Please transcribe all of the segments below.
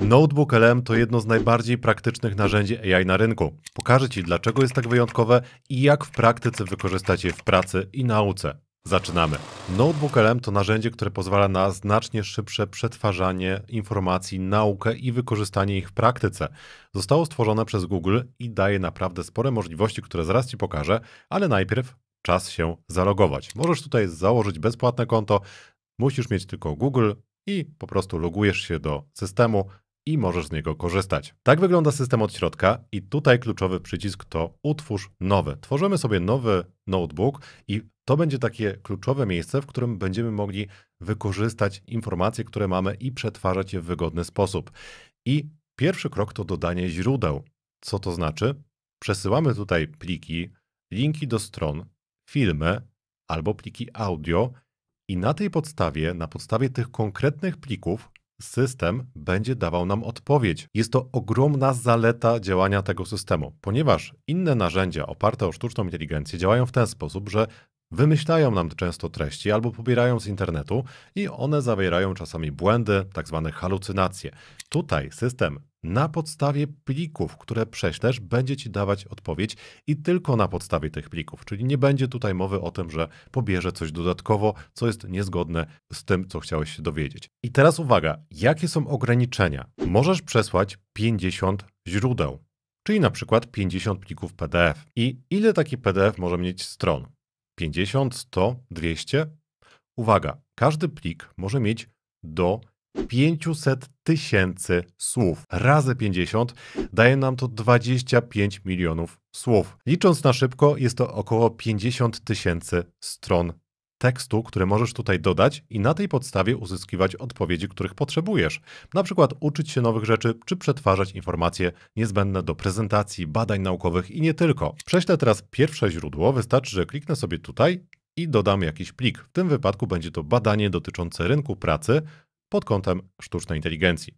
Notebook LM to jedno z najbardziej praktycznych narzędzi AI na rynku. Pokażę Ci, dlaczego jest tak wyjątkowe i jak w praktyce wykorzystać je w pracy i nauce. Zaczynamy. Notebook LM to narzędzie, które pozwala na znacznie szybsze przetwarzanie informacji, naukę i wykorzystanie ich w praktyce. Zostało stworzone przez Google i daje naprawdę spore możliwości, które zaraz Ci pokażę, ale najpierw czas się zalogować. Możesz tutaj założyć bezpłatne konto, musisz mieć tylko Google i po prostu logujesz się do systemu, i możesz z niego korzystać. Tak wygląda system od środka i tutaj kluczowy przycisk to utwórz nowy. Tworzymy sobie nowy notebook i to będzie takie kluczowe miejsce, w którym będziemy mogli wykorzystać informacje, które mamy i przetwarzać je w wygodny sposób. I pierwszy krok to dodanie źródeł. Co to znaczy? Przesyłamy tutaj pliki, linki do stron, filmy albo pliki audio i na tej podstawie, na podstawie tych konkretnych plików system będzie dawał nam odpowiedź. Jest to ogromna zaleta działania tego systemu, ponieważ inne narzędzia oparte o sztuczną inteligencję działają w ten sposób, że wymyślają nam często treści albo pobierają z internetu i one zawierają czasami błędy, tak zwane halucynacje. Tutaj system na podstawie plików, które prześlesz, będzie ci dawać odpowiedź i tylko na podstawie tych plików. Czyli nie będzie tutaj mowy o tym, że pobierze coś dodatkowo, co jest niezgodne z tym, co chciałeś się dowiedzieć. I teraz uwaga, jakie są ograniczenia? Możesz przesłać 50 źródeł, czyli na przykład 50 plików PDF. I ile taki PDF może mieć stron? 50, 100, 200. Uwaga, każdy plik może mieć do 500 tysięcy słów. Razy 50 daje nam to 25 milionów słów. Licząc na szybko, jest to około 50 tysięcy stron tekstu, który możesz tutaj dodać i na tej podstawie uzyskiwać odpowiedzi, których potrzebujesz. Na przykład uczyć się nowych rzeczy, czy przetwarzać informacje niezbędne do prezentacji, badań naukowych i nie tylko. Prześlę teraz pierwsze źródło. Wystarczy, że kliknę sobie tutaj i dodam jakiś plik. W tym wypadku będzie to badanie dotyczące rynku pracy pod kątem sztucznej inteligencji.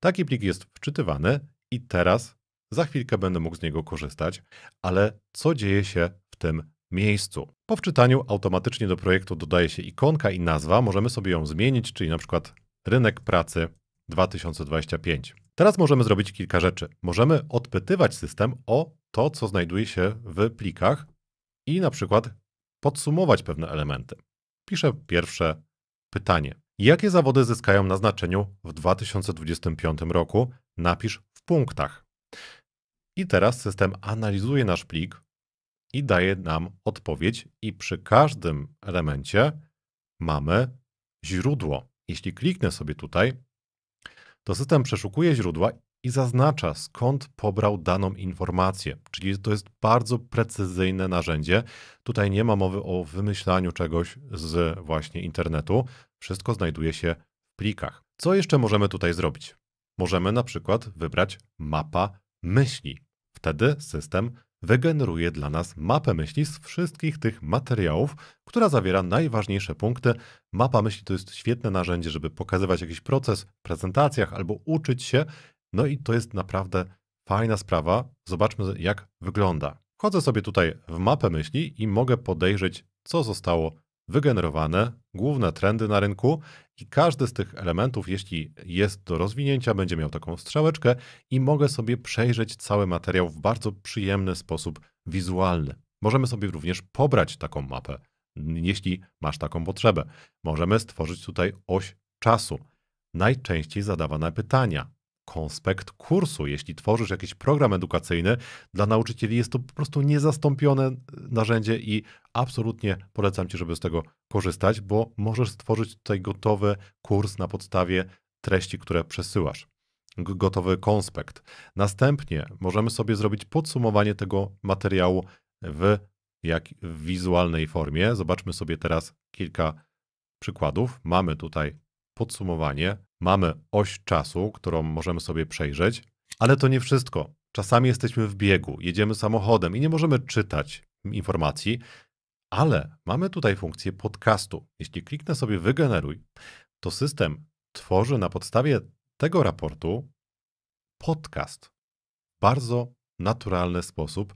Taki plik jest wczytywany i teraz za chwilkę będę mógł z niego korzystać, ale co dzieje się w tym miejscu? Po wczytaniu automatycznie do projektu dodaje się ikonka i nazwa. Możemy sobie ją zmienić, czyli na przykład rynek pracy 2025. Teraz możemy zrobić kilka rzeczy. Możemy odpytywać system o to, co znajduje się w plikach i na przykład podsumować pewne elementy. Piszę pierwsze pytanie. Jakie zawody zyskają na znaczeniu w 2025 roku? Napisz w punktach. I teraz system analizuje nasz plik, i daje nam odpowiedź, i przy każdym elemencie mamy źródło. Jeśli kliknę sobie tutaj, to system przeszukuje źródła i zaznacza, skąd pobrał daną informację. Czyli to jest bardzo precyzyjne narzędzie. Tutaj nie ma mowy o wymyślaniu czegoś z właśnie internetu. Wszystko znajduje się w plikach. Co jeszcze możemy tutaj zrobić? Możemy na przykład wybrać mapa myśli. Wtedy system wygeneruje dla nas mapę myśli z wszystkich tych materiałów, która zawiera najważniejsze punkty. Mapa myśli to jest świetne narzędzie, żeby pokazywać jakiś proces w prezentacjach albo uczyć się. No i to jest naprawdę fajna sprawa. Zobaczmy, jak wygląda. Wchodzę sobie tutaj w mapę myśli i mogę podejrzeć, co zostało wygenerowane, główne trendy na rynku i każdy z tych elementów, jeśli jest do rozwinięcia, będzie miał taką strzałeczkę i mogę sobie przejrzeć cały materiał w bardzo przyjemny sposób wizualny. Możemy sobie również pobrać taką mapę, jeśli masz taką potrzebę. Możemy stworzyć tutaj oś czasu. Najczęściej zadawane pytania, konspekt kursu. Jeśli tworzysz jakiś program edukacyjny, dla nauczycieli jest to po prostu niezastąpione e, narzędzie i absolutnie polecam Ci, żeby z tego korzystać, bo możesz stworzyć tutaj gotowy kurs na podstawie treści, które przesyłasz gotowy konspekt. Następnie możemy sobie zrobić podsumowanie tego materiału w, jak, w wizualnej formie. Zobaczmy sobie teraz kilka przykładów. Mamy tutaj podsumowanie, mamy oś czasu, którą możemy sobie przejrzeć, ale to nie wszystko. Czasami jesteśmy w biegu, jedziemy samochodem i nie możemy czytać informacji, ale mamy tutaj funkcję podcastu. Jeśli kliknę sobie wygeneruj, to system tworzy na podstawie tego raportu podcast w bardzo naturalny sposób,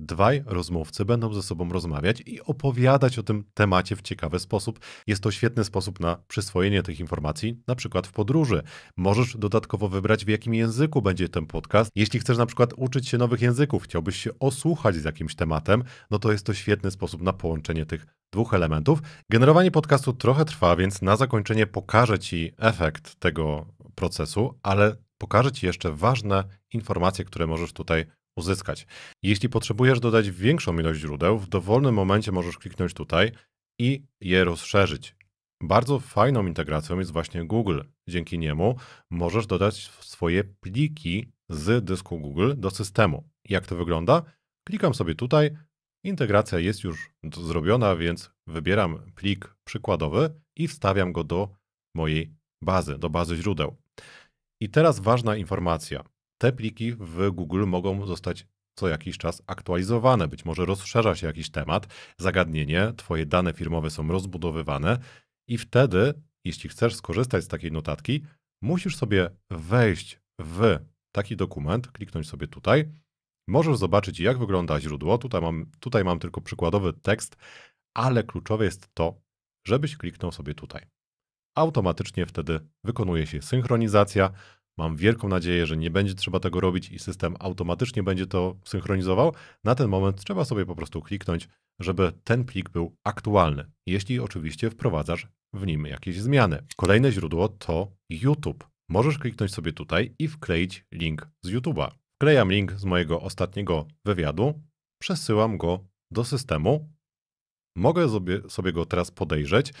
Dwaj rozmówcy będą ze sobą rozmawiać i opowiadać o tym temacie w ciekawy sposób. Jest to świetny sposób na przyswojenie tych informacji, na przykład w podróży. Możesz dodatkowo wybrać, w jakim języku będzie ten podcast. Jeśli chcesz na przykład uczyć się nowych języków, chciałbyś się osłuchać z jakimś tematem, no to jest to świetny sposób na połączenie tych dwóch elementów. Generowanie podcastu trochę trwa, więc na zakończenie pokażę Ci efekt tego procesu, ale pokażę Ci jeszcze ważne informacje, które możesz tutaj uzyskać. Jeśli potrzebujesz dodać większą ilość źródeł, w dowolnym momencie możesz kliknąć tutaj i je rozszerzyć. Bardzo fajną integracją jest właśnie Google. Dzięki niemu możesz dodać swoje pliki z dysku Google do systemu. Jak to wygląda? Klikam sobie tutaj, integracja jest już zrobiona, więc wybieram plik przykładowy i wstawiam go do mojej bazy, do bazy źródeł. I teraz ważna informacja te pliki w Google mogą zostać co jakiś czas aktualizowane. Być może rozszerza się jakiś temat, zagadnienie, Twoje dane firmowe są rozbudowywane i wtedy, jeśli chcesz skorzystać z takiej notatki, musisz sobie wejść w taki dokument, kliknąć sobie tutaj. Możesz zobaczyć, jak wygląda źródło. Tutaj mam, tutaj mam tylko przykładowy tekst, ale kluczowe jest to, żebyś kliknął sobie tutaj. Automatycznie wtedy wykonuje się synchronizacja, Mam wielką nadzieję, że nie będzie trzeba tego robić i system automatycznie będzie to synchronizował. Na ten moment trzeba sobie po prostu kliknąć, żeby ten plik był aktualny, jeśli oczywiście wprowadzasz w nim jakieś zmiany. Kolejne źródło to YouTube. Możesz kliknąć sobie tutaj i wkleić link z YouTube'a. Wklejam link z mojego ostatniego wywiadu, przesyłam go do systemu. Mogę sobie, sobie go teraz podejrzeć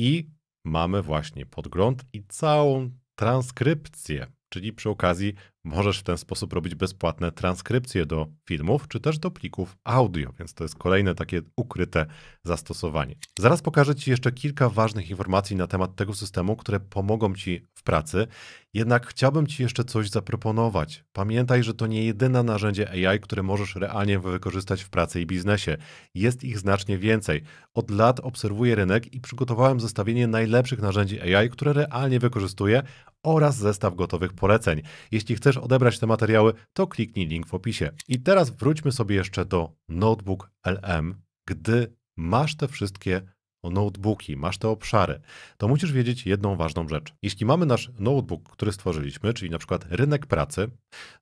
i mamy właśnie podgląd i całą transkrypcję Czyli przy okazji Możesz w ten sposób robić bezpłatne transkrypcje do filmów czy też do plików audio, więc to jest kolejne takie ukryte zastosowanie. Zaraz pokażę Ci jeszcze kilka ważnych informacji na temat tego systemu, które pomogą Ci w pracy. Jednak chciałbym Ci jeszcze coś zaproponować. Pamiętaj, że to nie jedyne narzędzie AI, które możesz realnie wykorzystać w pracy i biznesie. Jest ich znacznie więcej. Od lat obserwuję rynek i przygotowałem zestawienie najlepszych narzędzi AI, które realnie wykorzystuję oraz zestaw gotowych poleceń. Jeśli chcesz chcesz odebrać te materiały, to kliknij link w opisie. I teraz wróćmy sobie jeszcze do Notebook LM. Gdy masz te wszystkie notebooki, masz te obszary, to musisz wiedzieć jedną ważną rzecz. Jeśli mamy nasz notebook, który stworzyliśmy, czyli na przykład rynek pracy,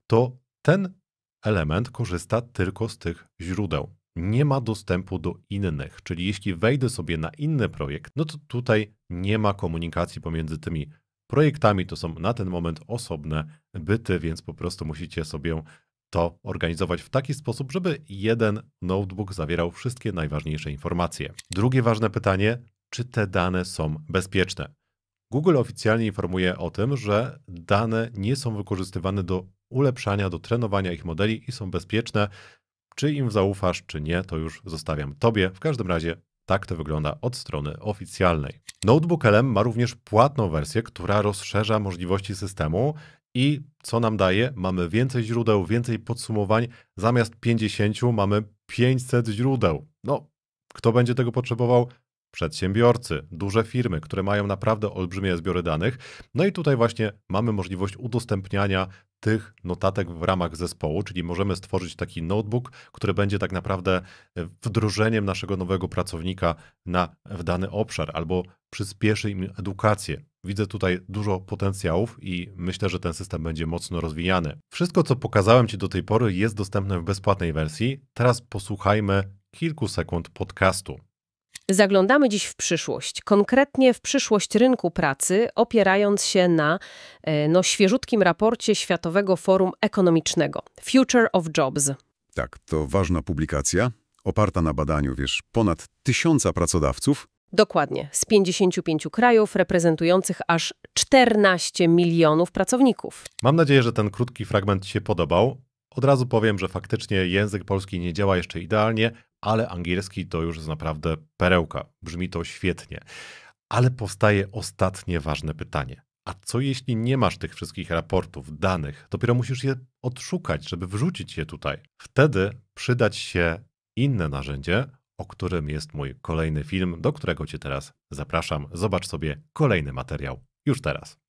to ten element korzysta tylko z tych źródeł. Nie ma dostępu do innych, czyli jeśli wejdę sobie na inny projekt, no to tutaj nie ma komunikacji pomiędzy tymi projektami. To są na ten moment osobne byty, więc po prostu musicie sobie to organizować w taki sposób, żeby jeden notebook zawierał wszystkie najważniejsze informacje. Drugie ważne pytanie, czy te dane są bezpieczne? Google oficjalnie informuje o tym, że dane nie są wykorzystywane do ulepszania, do trenowania ich modeli i są bezpieczne. Czy im zaufasz, czy nie, to już zostawiam Tobie. W każdym razie tak to wygląda od strony oficjalnej. Notebook LM ma również płatną wersję, która rozszerza możliwości systemu i co nam daje? Mamy więcej źródeł, więcej podsumowań. Zamiast 50 mamy 500 źródeł. No, kto będzie tego potrzebował? przedsiębiorcy, duże firmy, które mają naprawdę olbrzymie zbiory danych. No i tutaj właśnie mamy możliwość udostępniania tych notatek w ramach zespołu, czyli możemy stworzyć taki notebook, który będzie tak naprawdę e, wdrożeniem naszego nowego pracownika na, w dany obszar albo przyspieszy im edukację. Widzę tutaj dużo potencjałów i myślę, że ten system będzie mocno rozwijany. Wszystko, co pokazałem Ci do tej pory, jest dostępne w bezpłatnej wersji. Teraz posłuchajmy kilku sekund podcastu. Zaglądamy dziś w przyszłość, konkretnie w przyszłość rynku pracy, opierając się na e, no, świeżutkim raporcie Światowego Forum Ekonomicznego Future of Jobs. Tak, to ważna publikacja, oparta na badaniu, wiesz, ponad tysiąca pracodawców. Dokładnie, z 55 krajów reprezentujących aż 14 milionów pracowników. Mam nadzieję, że ten krótki fragment się podobał. Od razu powiem, że faktycznie język polski nie działa jeszcze idealnie, ale angielski to już jest naprawdę perełka. Brzmi to świetnie. Ale powstaje ostatnie ważne pytanie. A co jeśli nie masz tych wszystkich raportów, danych? Dopiero musisz je odszukać, żeby wrzucić je tutaj. Wtedy przydać się inne narzędzie, o którym jest mój kolejny film, do którego Cię teraz zapraszam. Zobacz sobie kolejny materiał już teraz.